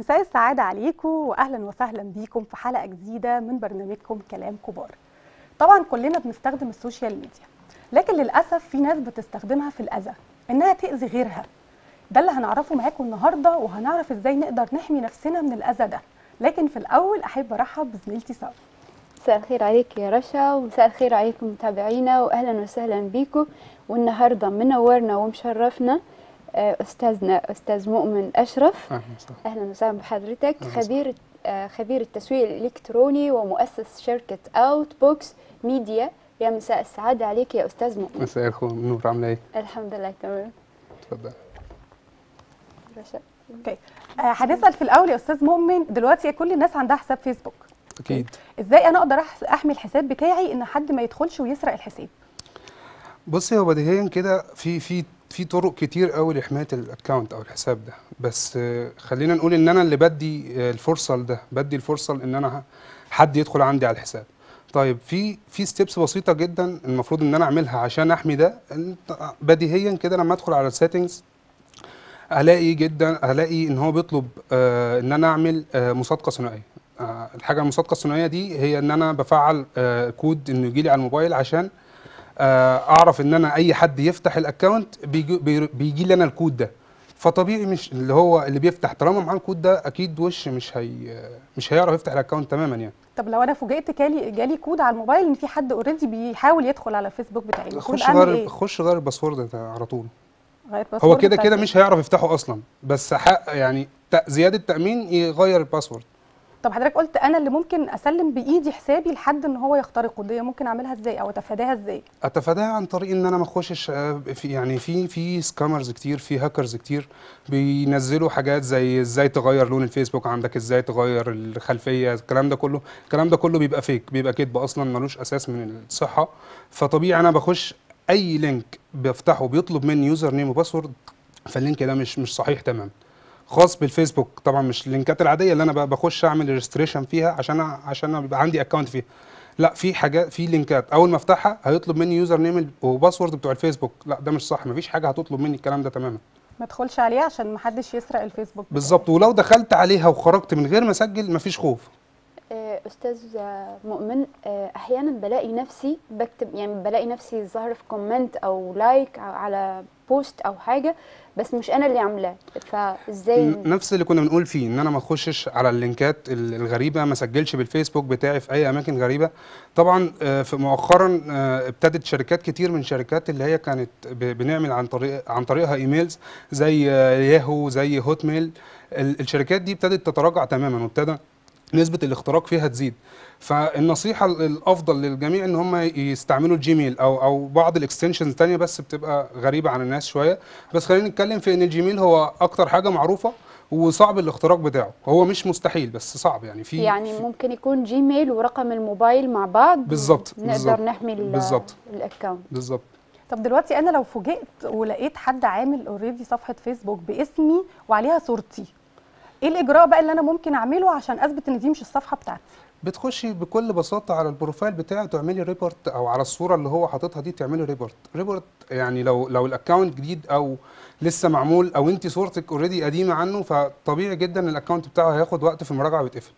مساء السعادة عليكم وأهلا وسهلا بيكم في حلقة جديدة من برنامجكم كلام كبار طبعا كلنا بنستخدم السوشيال ميديا لكن للأسف في ناس بتستخدمها في الأذى إنها تأذي غيرها ده اللي هنعرفه معاكم النهاردة وهنعرف إزاي نقدر نحمي نفسنا من الأذى ده لكن في الأول أحب أرحب بزميلتي سارة مساء الخير عليك يا رشا ومساء الخير عليكم متابعينا واهلا وسهلا بيكم والنهارده منورنا ومشرفنا آه، استاذنا استاذ مؤمن اشرف اهلا وسهلا بحضرتك خبير آه، خبير التسويق الالكتروني ومؤسس شركه اوت بوكس ميديا يا مساء السعاده عليك يا استاذ مؤمن مساء الخير نور عامله ايه الحمد لله تمام اتفضل اوكي آه، هنسال في الاول يا استاذ مؤمن دلوقتي كل الناس عندها حساب فيسبوك اكيد ازاي انا اقدر احمي الحساب بتاعي ان حد ما يدخلش ويسرق الحساب بصي هو بديهيا كده في في في طرق كتير قوي لحمايه الاكونت او الحساب ده بس خلينا نقول ان انا اللي بدي الفرصه لده بدي الفرصه ان انا حد يدخل عندي على الحساب طيب في في ستيبس بسيطه جدا المفروض ان انا اعملها عشان احمي ده بديهيا كده لما ادخل على السيتنجز الاقي جدا الاقي ان هو بيطلب آه، ان انا اعمل آه، مصادقه ثنائيه آه، الحاجه المصادقه الثنائيه دي هي ان انا بفعل كود انه يجي لي على الموبايل عشان آه، اعرف ان انا اي حد يفتح الاكونت بيجي, بيجي لي انا الكود ده فطبيعي مش اللي هو اللي بيفتح طالما معاه الكود ده اكيد وش مش هي مش هيعرف يفتح الاكونت تماما يعني طب لو انا فوجئت جالي جالي كود على الموبايل ان في حد اوريدي بيحاول يدخل على الفيسبوك بتاعي خش غير إيه؟ خش غير الباسورد على طول غير هو كده كده مش هيعرف يفتحه اصلا بس حق يعني زياده تامين يغير الباسورد طب حضرتك قلت انا اللي ممكن اسلم بايدي حسابي لحد ان هو يخترقه دي ممكن اعملها ازاي او اتفاداها ازاي اتفاداها عن طريق ان انا ما اخشش آه، في يعني في في سكامرز كتير في هاكرز كتير بينزلوا حاجات زي ازاي تغير لون الفيسبوك عندك ازاي تغير الخلفيه الكلام ده كله الكلام ده كله بيبقى فيك بيبقى كذب اصلا ملوش اساس من الصحه فطبيعي انا بخش اي لينك بفتحه بيطلب مني يوزر نيم وباسورد فاللينك ده مش مش صحيح تماما خاص بالفيسبوك طبعا مش اللينكات العاديه اللي انا بخش اعمل ريجستريشن فيها عشان عشان بيبقى عندي اكونت فيها لا في حاجات في لينكات اول ما افتحها هيطلب مني يوزر نيم وباسورد بتوع الفيسبوك لا ده مش صح مفيش حاجه هتطلب مني الكلام ده تماما ما تدخلش عليها عشان ما حدش يسرق الفيسبوك بالظبط ولو دخلت عليها وخرجت من غير ما اسجل مفيش خوف آه، استاذ مؤمن آه، احيانا بلاقي نفسي بكتب يعني بلاقي نفسي ظاهر في كومنت او لايك على بوست او حاجه بس مش انا اللي عاملاه فازاي نفس اللي كنا بنقول فيه ان انا ما اخشش على اللينكات الغريبه ما اسجلش بالفيسبوك بتاعي في اي اماكن غريبه طبعا آه، في مؤخرا آه، ابتدت شركات كتير من شركات اللي هي كانت بنعمل عن طريق عن طريقها ايميلز زي آه، ياهو زي هوت ميل الشركات دي ابتدت تتراجع تماما وابتدى نسبه الاختراق فيها تزيد فالنصيحه الافضل للجميع ان هم يستعملوا الجيميل او او بعض الاكستنشنز الثانيه بس بتبقى غريبه عن الناس شويه بس خلينا نتكلم في ان الجيميل هو اكتر حاجه معروفه وصعب الاختراق بتاعه هو مش مستحيل بس صعب يعني في يعني في ممكن يكون جيميل ورقم الموبايل مع بعض بالظبط نقدر نحمي بالظبط الاكونت بالظبط طب دلوقتي انا لو فوجئت ولقيت حد عامل اوريدي صفحه فيسبوك باسمي وعليها صورتي ايه الاجراء بقى اللي انا ممكن اعمله عشان اثبت ان دي مش الصفحه بتاعتي بتخشي بكل بساطه على البروفايل بتاعه تعملي ريبورت او على الصوره اللي هو حاططها دي تعملي ريبورت ريبورت يعني لو لو الاكونت جديد او لسه معمول او انت صورتك اوريدي قديمه عنه فطبيعي جدا الاكونت بتاعه هياخد وقت في المراجعه ويتقفل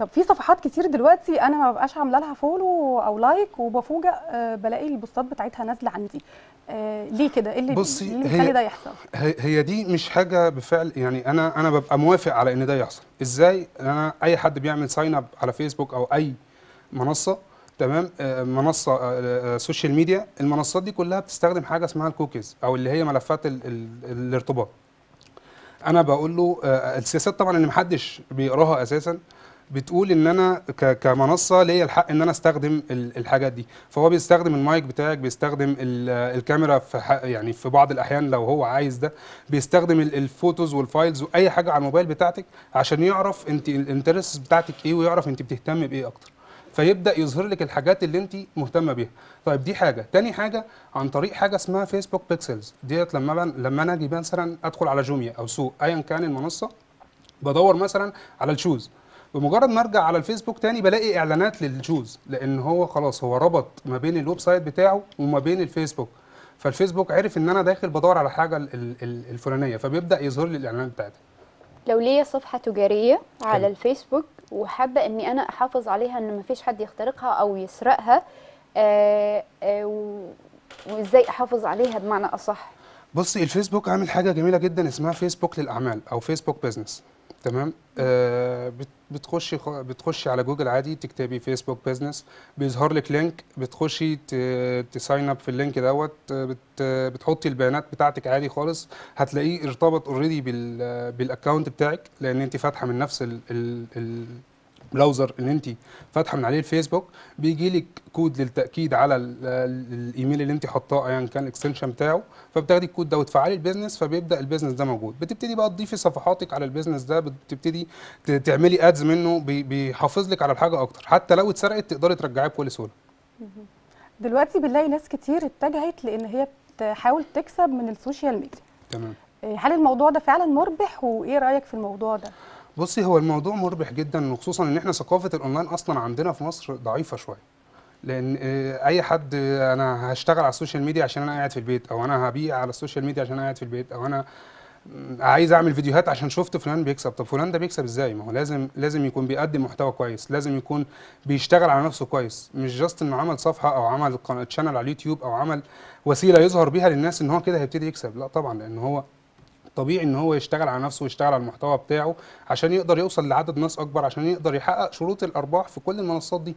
طب في صفحات كتير دلوقتي انا ما ببقاش عامله لها فولو او لايك وبفوجئ آه، بلاقي البوستات بتاعتها نازله عندي آه، ليه كده ايه اللي بصي إيه ده يحصل هي, هي دي مش حاجه بفعل يعني انا انا ببقى موافق على ان ده يحصل ازاي انا اي حد بيعمل ساين اب على فيسبوك او اي منصه تمام آه، منصه سوشيال ميديا المنصات دي كلها بتستخدم حاجه اسمها الكوكيز او اللي هي ملفات الـ الـ الارتباط انا بقول له السياسات طبعا اللي محدش بيقراها اساسا بتقول ان انا كمنصه ليا الحق ان انا استخدم الحاجات دي فهو بيستخدم المايك بتاعك بيستخدم الكاميرا في يعني في بعض الاحيان لو هو عايز ده بيستخدم الفوتوز والفايلز واي حاجه على الموبايل بتاعتك عشان يعرف انت الانترست بتاعتك ايه ويعرف انت بتهتم بايه اكتر فيبدا يظهر لك الحاجات اللي انت مهتمه بيها طيب دي حاجه تاني حاجه عن طريق حاجه اسمها فيسبوك بيكسلز ديت لما لما انا اجي مثلا ادخل على جوميا او سوق ايا كان المنصه بدور مثلا على الشوز بمجرد ما ارجع على الفيسبوك تاني بلاقي اعلانات للجوز لان هو خلاص هو ربط ما بين الويب سايت بتاعه وما بين الفيسبوك فالفيسبوك عرف ان انا داخل بدور على حاجه الفلانيه فبيبدا يظهر لي الاعلانات بتاعتي لو ليا صفحه تجاريه على حلو. الفيسبوك وحابه اني انا احافظ عليها ان ما فيش حد يخترقها او يسرقها آآ آه، آآ آه، وازاي احافظ عليها بمعنى اصح بصي الفيسبوك عامل حاجه جميله جدا اسمها فيسبوك للاعمال او فيسبوك بزنس تمام آه بتخشي بتخشي على جوجل عادي تكتبي فيسبوك بيزنس بيظهر لك لينك بتخشي تساين اب في اللينك دوت بتحطي البيانات بتاعتك عادي خالص هتلاقيه ارتبط اوريدي بالاكونت بتاعك لان انت فاتحه من نفس ال البراوزر اللي انت فاتحه من عليه الفيسبوك بيجي لك كود للتاكيد على الايميل اللي انت حطاه ايا يعني كان الاكستنشن بتاعه فبتاخدي الكود ده وتفعلي البيزنس فبيبدا البيزنس ده موجود بتبتدي بقى تضيفي صفحاتك على البيزنس ده بتبتدي تعملي ادز منه بيحافظ لك على الحاجه اكتر حتى لو اتسرقت تقدري ترجعيه بكل سهوله دلوقتي بنلاقي ناس كتير اتجهت لان هي بتحاول تكسب من السوشيال ميديا تمام آه، هل الموضوع ده فعلا مربح وايه رايك في الموضوع ده بصي هو الموضوع مربح جدا وخصوصا ان احنا ثقافه الاونلاين اصلا عندنا في مصر ضعيفه شويه لان آه، اي حد آه، انا هشتغل على السوشيال ميديا عشان انا قاعد في البيت او انا هبيع على السوشيال ميديا عشان انا قاعد في البيت او انا عايز اعمل فيديوهات عشان شفت فلان بيكسب طب فلان ده بيكسب ازاي ما هو لازم لازم يكون بيقدم محتوى كويس لازم يكون بيشتغل على نفسه كويس مش جاست انه عمل صفحه او عمل قناه شانل على اليوتيوب او عمل وسيله يظهر بيها للناس ان هو كده هيبتدي يكسب لا طبعا لان هو طبيعي ان هو يشتغل على نفسه ويشتغل على المحتوى بتاعه عشان يقدر يوصل لعدد ناس اكبر عشان يقدر يحقق شروط الارباح في كل المنصات دي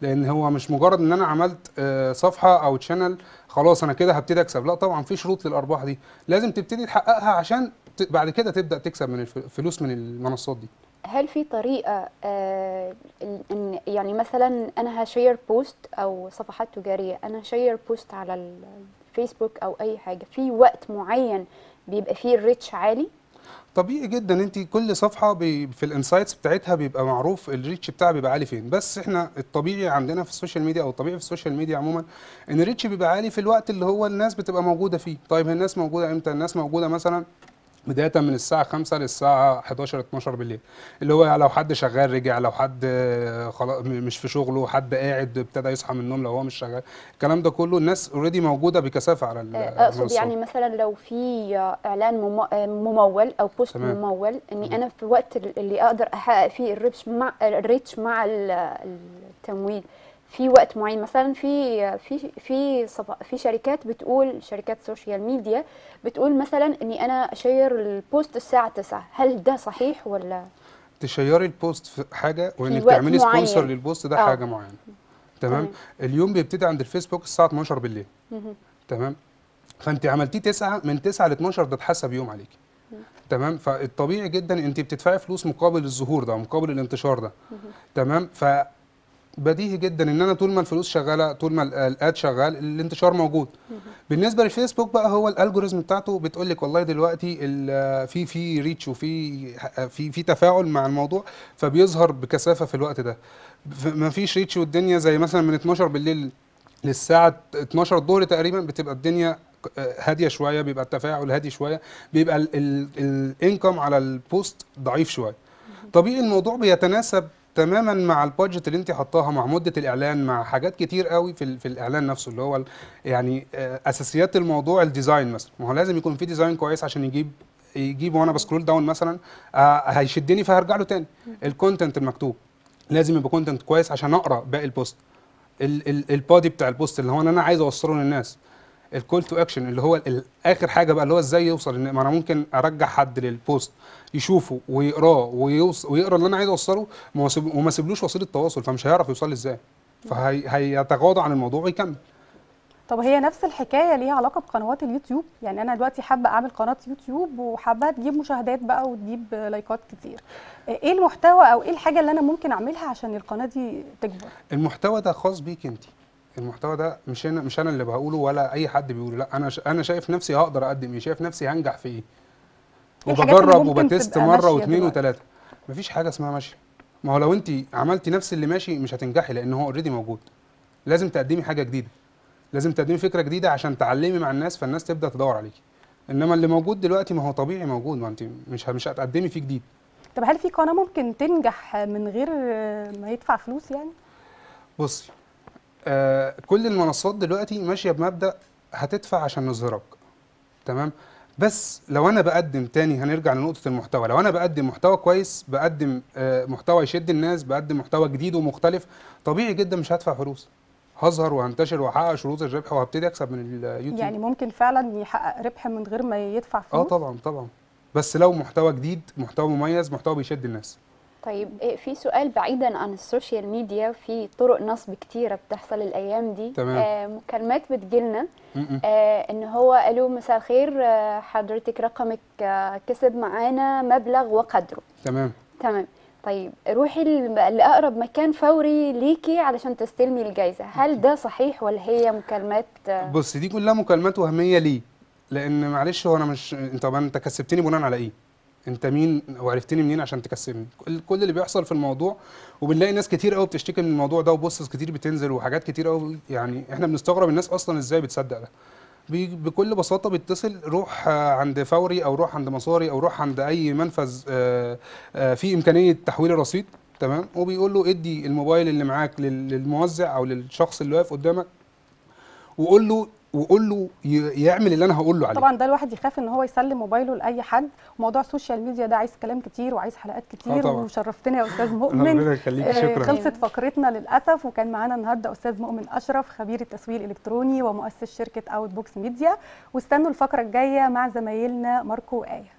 لان هو مش مجرد ان انا عملت آه، صفحه او تشانل خلاص انا كده هبتدي اكسب لا طبعا في شروط للارباح دي لازم تبتدي تحققها عشان بعد كده تبدا تكسب من الفلوس من المنصات دي هل في طريقه آه، ان يعني مثلا انا هشير بوست او صفحات تجاريه انا هشير بوست على الفيسبوك او اي حاجه في وقت معين بيبقى فيه الريتش عالي طبيعي جدا انت كل صفحه في الانسايتس بتاعتها بيبقى معروف الريتش بتاعها بيبقى عالي فين بس احنا الطبيعي عندنا في السوشيال ميديا او الطبيعي في السوشيال ميديا عموما ان الريتش بيبقى عالي في الوقت اللي هو الناس بتبقى موجوده فيه طيب الناس موجوده امتى الناس موجوده مثلا بدايه من الساعه 5 للساعه 11 12 بالليل اللي هو لو حد شغال رجع لو حد آه، خلاص مش في شغله حد قاعد ابتدى يصحى من النوم لو هو مش شغال الكلام ده كله الناس اوريدي موجوده بكثافه على آه، اقصد يعني مثلا لو في اعلان آه، ممول او بوست تمام. ممول اني انا في الوقت اللي اقدر احقق فيه الريتش مع الريتش مع التمويل في وقت معين مثلا في في في في شركات بتقول شركات سوشيال ميديا بتقول مثلا اني انا اشير البوست الساعه 9 هل ده صحيح ولا تشيري البوست في حاجه وانك تعملي سبونسر للبوست ده آه. حاجه معينه تمام مم. اليوم بيبتدي عند الفيسبوك الساعه 12 بالليل مم. تمام فانت عملتيه 9 من 9 ل 12 ده اتحسب يوم عليكي تمام فالطبيعي جدا انت بتدفعي فلوس مقابل الظهور ده مقابل الانتشار ده تمام ف بديهي جدا ان انا طول ما الفلوس شغاله طول ما الاد شغال الانتشار موجود بالنسبه للفيسبوك بقى هو الالجوريزم بتاعته بتقول لك والله دلوقتي في في ريتش وفي في في تفاعل مع الموضوع فبيظهر بكثافه في الوقت ده ما فيش ريتش والدنيا زي مثلا من 12 بالليل للساعه 12 الظهر تقريبا بتبقى الدنيا هاديه شويه بيبقى التفاعل هادي شويه بيبقى الانكم على البوست ضعيف شويه طبيعي الموضوع بيتناسب تماما مع البادجت اللي انت حطاها مع مده الاعلان مع حاجات كتير قوي في, في الاعلان نفسه اللي هو يعني آه، اساسيات الموضوع الديزاين مثلا ما هو لازم يكون في ديزاين كويس عشان يجيب يجيب وانا بسكرول داون مثلا آه، هيشدني فهرجع له تاني الكونتنت المكتوب لازم يبقى كونتنت كويس عشان اقرا باقي البوست البادي بتاع البوست اللي هو انا عايز اوصله للناس الكول تو اكشن اللي هو اخر حاجه بقى اللي هو ازاي يوصل ان انا ممكن ارجع حد للبوست يشوفه ويقراه ويقرا اللي انا عايز اوصله وما سيبلوش وسيله تواصل فمش هيعرف يوصل لي ازاي فهيتغاضى عن الموضوع ويكمل طب هي نفس الحكايه ليها علاقه بقنوات اليوتيوب يعني انا دلوقتي حابه اعمل قناه يوتيوب وحابه تجيب مشاهدات بقى وتجيب لايكات كتير ايه المحتوى او ايه الحاجه اللي انا ممكن اعملها عشان القناه دي تكبر المحتوى ده خاص بيك انت المحتوى ده مش انا مش انا اللي بقوله ولا اي حد بيقوله لا انا ش... انا شايف نفسي هقدر اقدم ايه شايف نفسي هنجح في ايه وبجرب وبتست مره واثنين وثلاثه مفيش حاجه اسمها ماشيه ما هو لو انت عملتي نفس اللي ماشي مش هتنجحي لان هو اوريدي موجود لازم تقدمي حاجه جديده لازم تقدمي فكره جديده عشان تعلمي مع الناس فالناس تبدا تدور عليكي انما اللي موجود دلوقتي ما هو طبيعي موجود ما انت مش مش هتقدمي فيه جديد طب هل في قناه ممكن تنجح من غير ما يدفع فلوس يعني بصي آه كل المنصات دلوقتي ماشيه بمبدا هتدفع عشان نظهرك تمام بس لو انا بقدم تاني هنرجع لنقطه المحتوى لو انا بقدم محتوى كويس بقدم آه محتوى يشد الناس بقدم محتوى جديد ومختلف طبيعي جدا مش هدفع فلوس هظهر وهنتشر وهحقق شروط الربح وهبتدي اكسب من اليوتيوب يعني ممكن فعلا يحقق ربح من غير ما يدفع آه، فلوس اه طبعا طبعا بس لو محتوى جديد محتوى مميز محتوى بيشد الناس طيب إيه، في سؤال بعيدا عن السوشيال ميديا في طرق نصب كتيره بتحصل الايام دي تمام. آه مكالمات بتجيلنا آه ان هو الو مساء الخير آه حضرتك رقمك آه كسب معانا مبلغ وقدره تمام تمام طيب روحي لاقرب مكان فوري ليكي علشان تستلمي الجائزه هل ده صحيح ولا هي مكالمات آه بص دي كلها مكالمات وهميه ليه لان معلش هو انا مش طب انت كسبتني بناء على ايه انت مين وعرفتني منين عشان تكسبني كل اللي بيحصل في الموضوع وبنلاقي ناس كتير قوي بتشتكي من الموضوع ده وبوستس كتير بتنزل وحاجات كتير قوي يعني احنا بنستغرب الناس اصلا ازاي بتصدق ده بكل بساطه بيتصل روح عند فوري او روح عند مصاري او روح عند اي منفذ آه، آه، فيه امكانيه تحويل الرصيد تمام وبيقول له ادي الموبايل اللي معاك للموزع او للشخص اللي واقف قدامك وقول له وقول له يعمل اللي انا هقول له عليه طبعا ده الواحد يخاف ان هو يسلم موبايله لاي حد موضوع السوشيال ميديا ده عايز كلام كتير وعايز حلقات كتير آه، وشرفتنا يا استاذ مؤمن ربنا يخليك آه، شكرا خلصت فقرتنا للاسف وكان معانا النهارده استاذ مؤمن اشرف خبير التسويق الالكتروني ومؤسس شركه اوت بوكس ميديا واستنوا الفقره الجايه مع زمايلنا ماركو وايه